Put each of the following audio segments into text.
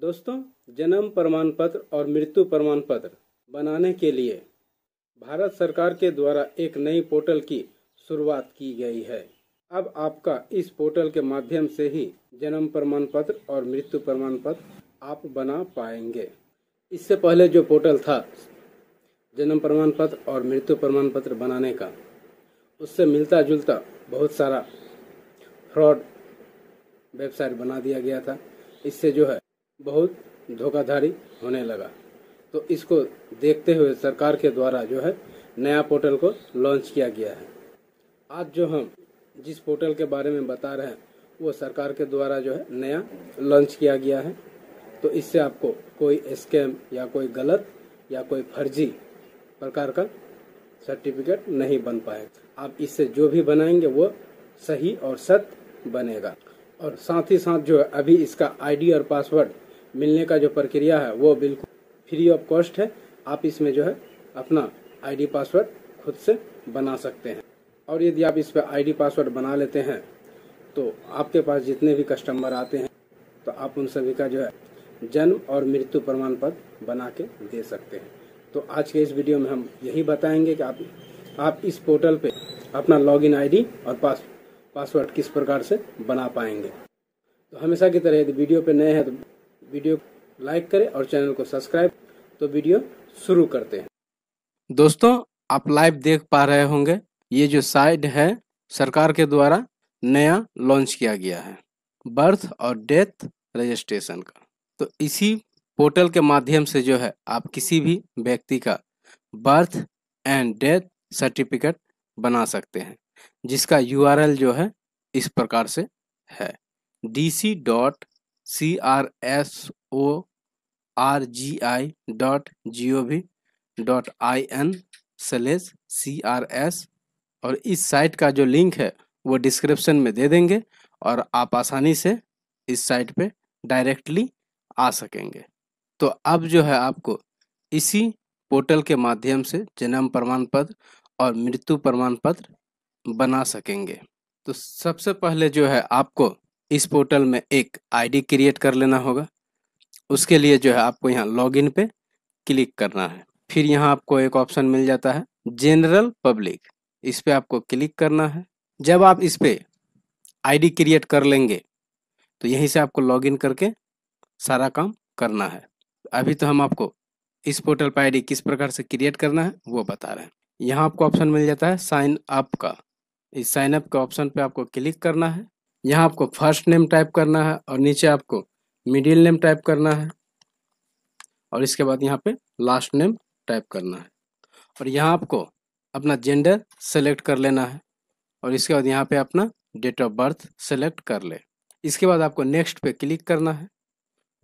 दोस्तों जन्म प्रमाण पत्र और मृत्यु प्रमाण पत्र बनाने के लिए भारत सरकार के द्वारा एक नई पोर्टल की शुरुआत की गई है अब आपका इस पोर्टल के माध्यम से ही जन्म प्रमाण पत्र और मृत्यु प्रमाण पत्र आप बना पाएंगे इससे पहले जो पोर्टल था जन्म प्रमाण पत्र और मृत्यु प्रमाण पत्र बनाने का उससे मिलता जुलता बहुत सारा फ्रॉड वेबसाइट बना दिया गया था इससे जो है बहुत धोखाधड़ी होने लगा तो इसको देखते हुए सरकार के द्वारा जो है नया पोर्टल को लॉन्च किया गया है आज जो हम जिस पोर्टल के बारे में बता रहे हैं वो सरकार के द्वारा जो है नया लॉन्च किया गया है तो इससे आपको कोई स्कैम या कोई गलत या कोई फर्जी प्रकार का सर्टिफिकेट नहीं बन पाएगा आप इससे जो भी बनाएंगे वो सही और सत्य बनेगा और साथ ही साथ जो है अभी इसका आईडी और पासवर्ड मिलने का जो प्रक्रिया है वो बिल्कुल फ्री ऑफ कॉस्ट है आप इसमें जो है अपना आईडी पासवर्ड खुद से बना सकते हैं और यदि आप इस पर आई पासवर्ड बना लेते हैं तो आपके पास जितने भी कस्टमर आते हैं तो आप उन सभी का जो है जन्म और मृत्यु प्रमाण पत्र बना के दे सकते हैं तो आज के इस वीडियो में हम यही बताएंगे कि आप आप इस पोर्टल पे अपना लॉगिन आईडी और पास पासवर्ड किस प्रकार से बना पाएंगे तो हमेशा की तरह यदि वीडियो पे नए हैं तो वीडियो लाइक करें और चैनल को सब्सक्राइब तो वीडियो शुरू करते हैं दोस्तों आप लाइव देख पा रहे होंगे ये जो साइड है सरकार के द्वारा नया लॉन्च किया गया है बर्थ और डेथ रजिस्ट्रेशन का तो इसी पोर्टल के माध्यम से जो है आप किसी भी व्यक्ति का बर्थ एंड डेथ सर्टिफिकेट बना सकते हैं जिसका यूआरएल जो है इस प्रकार से है D C dot C R S O R G I dot G O V dot I N slash C R S और इस साइट का जो लिंक है वो डिस्क्रिप्शन में दे देंगे और आप आसानी से इस साइट पे डायरेक्टली आ सकेंगे तो अब जो है आपको इसी पोर्टल के माध्यम से जन्म प्रमाण पत्र और मृत्यु प्रमाण पत्र बना सकेंगे तो सबसे पहले जो है आपको इस पोर्टल में एक आईडी क्रिएट कर लेना होगा उसके लिए जो है आपको यहाँ लॉगिन पे क्लिक करना है फिर यहाँ आपको एक ऑप्शन मिल जाता है जनरल पब्लिक इस पर आपको क्लिक करना है जब आप इस पर आईडी क्रिएट कर लेंगे तो यहीं से आपको लॉगिन करके सारा काम करना है अभी तो हम आपको इस पोर्टल पर आईडी किस प्रकार से क्रिएट करना है वो बता रहे हैं यहाँ आपको ऑप्शन मिल जाता है साइन अप का इस साइन अप के ऑप्शन पे आपको क्लिक करना है यहाँ आपको फर्स्ट नेम टाइप करना है और नीचे आपको मिडिल नेम टाइप करना है और इसके बाद यहाँ पे लास्ट नेम टाइप करना है और यहाँ आपको अपना जेंडर सेलेक्ट कर लेना है और इसके बाद यहाँ पे अपना डेट ऑफ बर्थ सेलेक्ट कर ले इसके बाद आपको नेक्स्ट पे क्लिक करना है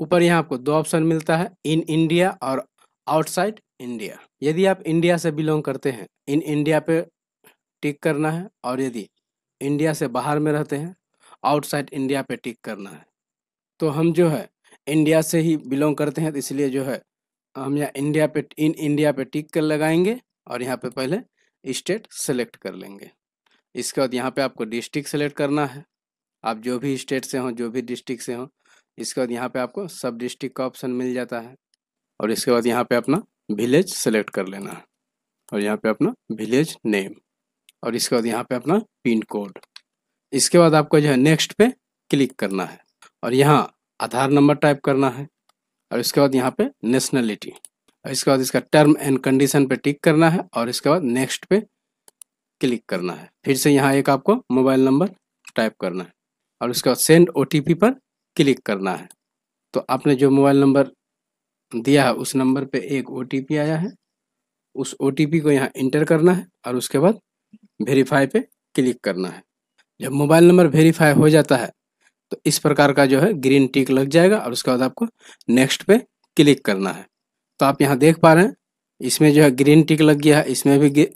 ऊपर यहाँ आपको दो ऑप्शन मिलता है इन इंडिया और आउटसाइड इंडिया यदि आप इंडिया से बिलोंग करते हैं इन इंडिया पे टिक करना है और यदि इंडिया से बाहर में रहते हैं आउटसाइड इंडिया पे टिक करना है तो हम जो है इंडिया से ही बिलोंग करते हैं तो इसलिए जो है हम यहाँ इंडिया पे इन इंडिया पे टिक कर लगाएंगे और यहाँ पे पहले स्टेट सेलेक्ट कर लेंगे इसके बाद यहाँ पे आपको डिस्ट्रिक्ट सेलेक्ट करना है आप जो भी स्टेट से हों जो भी डिस्ट्रिक्ट से हों इसके बाद यहाँ पर आपको सब डिस्ट्रिक्ट का ऑप्शन मिल जाता है और इसके बाद यहाँ पर अपना विलेज सेलेक्ट कर लेना है और यहाँ पर अपना विलेज नेम और इसके बाद यहाँ पे अपना पिन कोड इसके बाद आपको जो है नेक्स्ट पे क्लिक करना है और यहाँ आधार नंबर टाइप करना है और इसके बाद यहाँ पे नेशनलिटी और इसके बाद इसका टर्म एंड कंडीशन पे टिक करना है और इसके बाद नेक्स्ट पे क्लिक करना है फिर से यहाँ एक आपको मोबाइल नंबर टाइप करना है और उसके बाद सेंड ओ पर क्लिक करना है तो आपने जो मोबाइल नंबर दिया है उस नंबर पे एक ओ आया है उस ओ को यहाँ इंटर करना है और उसके बाद वेरीफाई पे क्लिक करना है जब मोबाइल नंबर वेरीफाई हो जाता है तो इस प्रकार का जो है ग्रीन टिक लग जाएगा और उसके बाद आपको नेक्स्ट पे क्लिक करना है तो आप यहाँ देख पा रहे हैं इसमें जो है ग्रीन टिक लग गया है इसमें भी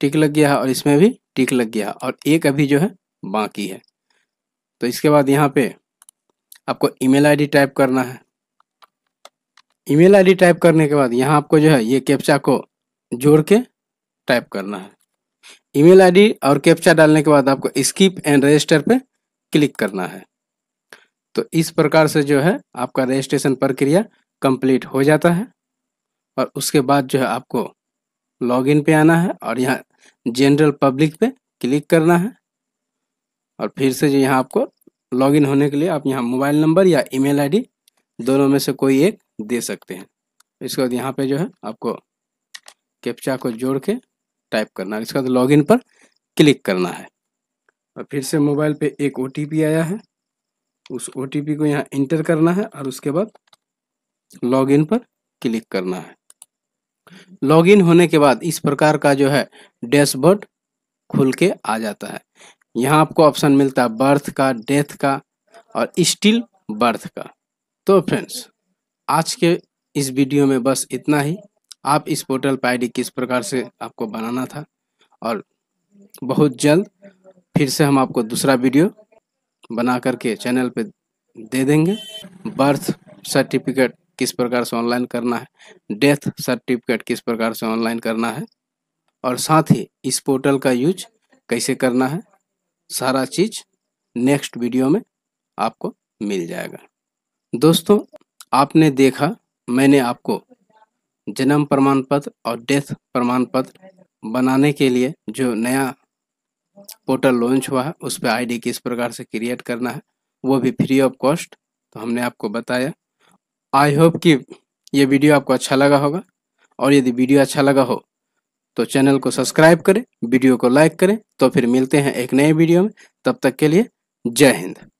टिक लग गया है और इसमें भी टिक लग गया है और एक अभी जो है बाकी है तो इसके बाद यहाँ पे आपको ईमेल आईडी टाइप करना है ईमेल आईडी टाइप करने के बाद यहाँ आपको जो है ये कैप्चा को जोड़ के टाइप करना है ईमेल आईडी और कैप्चा डालने के बाद आपको स्किप एंड रजिस्टर पे क्लिक करना है तो इस प्रकार से जो है आपका रजिस्ट्रेशन प्रक्रिया कंप्लीट हो जाता है और उसके बाद जो है आपको लॉगिन पे आना है और यहाँ जनरल पब्लिक पे क्लिक करना है और फिर से जो यहाँ आपको लॉगिन होने के लिए आप यहाँ मोबाइल नंबर या ई मेल दोनों में से कोई एक दे सकते हैं इसके बाद यहाँ पे जो है आपको कैप्चा को जोड़ के टाइप करना है इसके बाद लॉग पर क्लिक करना है और फिर से मोबाइल पे एक ओ आया है उस ओ को यहाँ इंटर करना है और उसके बाद लॉगिन पर क्लिक करना है लॉगिन होने के बाद इस प्रकार का जो है डैशबोर्ड खुल के आ जाता है यहाँ आपको ऑप्शन मिलता है बर्थ का डेथ का और स्टिल बर्थ का तो फ्रेंड्स आज के इस वीडियो में बस इतना ही आप इस पोर्टल पर आई किस प्रकार से आपको बनाना था और बहुत जल्द फिर से हम आपको दूसरा वीडियो बना करके चैनल पे दे देंगे बर्थ सर्टिफिकेट किस प्रकार से ऑनलाइन करना है डेथ सर्टिफिकेट किस प्रकार से ऑनलाइन करना है और साथ ही इस पोर्टल का यूज कैसे करना है सारा चीज नेक्स्ट वीडियो में आपको मिल जाएगा दोस्तों आपने देखा मैंने आपको जन्म प्रमाण पत्र और डेथ प्रमाण पत्र बनाने के लिए जो नया पोर्टल लॉन्च हुआ है उस पर आईडी किस प्रकार से क्रिएट करना है वो भी फ्री ऑफ कॉस्ट तो हमने आपको बताया आई होप कि ये वीडियो आपको अच्छा लगा होगा और यदि वीडियो अच्छा लगा हो तो चैनल को सब्सक्राइब करें वीडियो को लाइक करें तो फिर मिलते हैं एक नए वीडियो में तब तक के लिए जय हिंद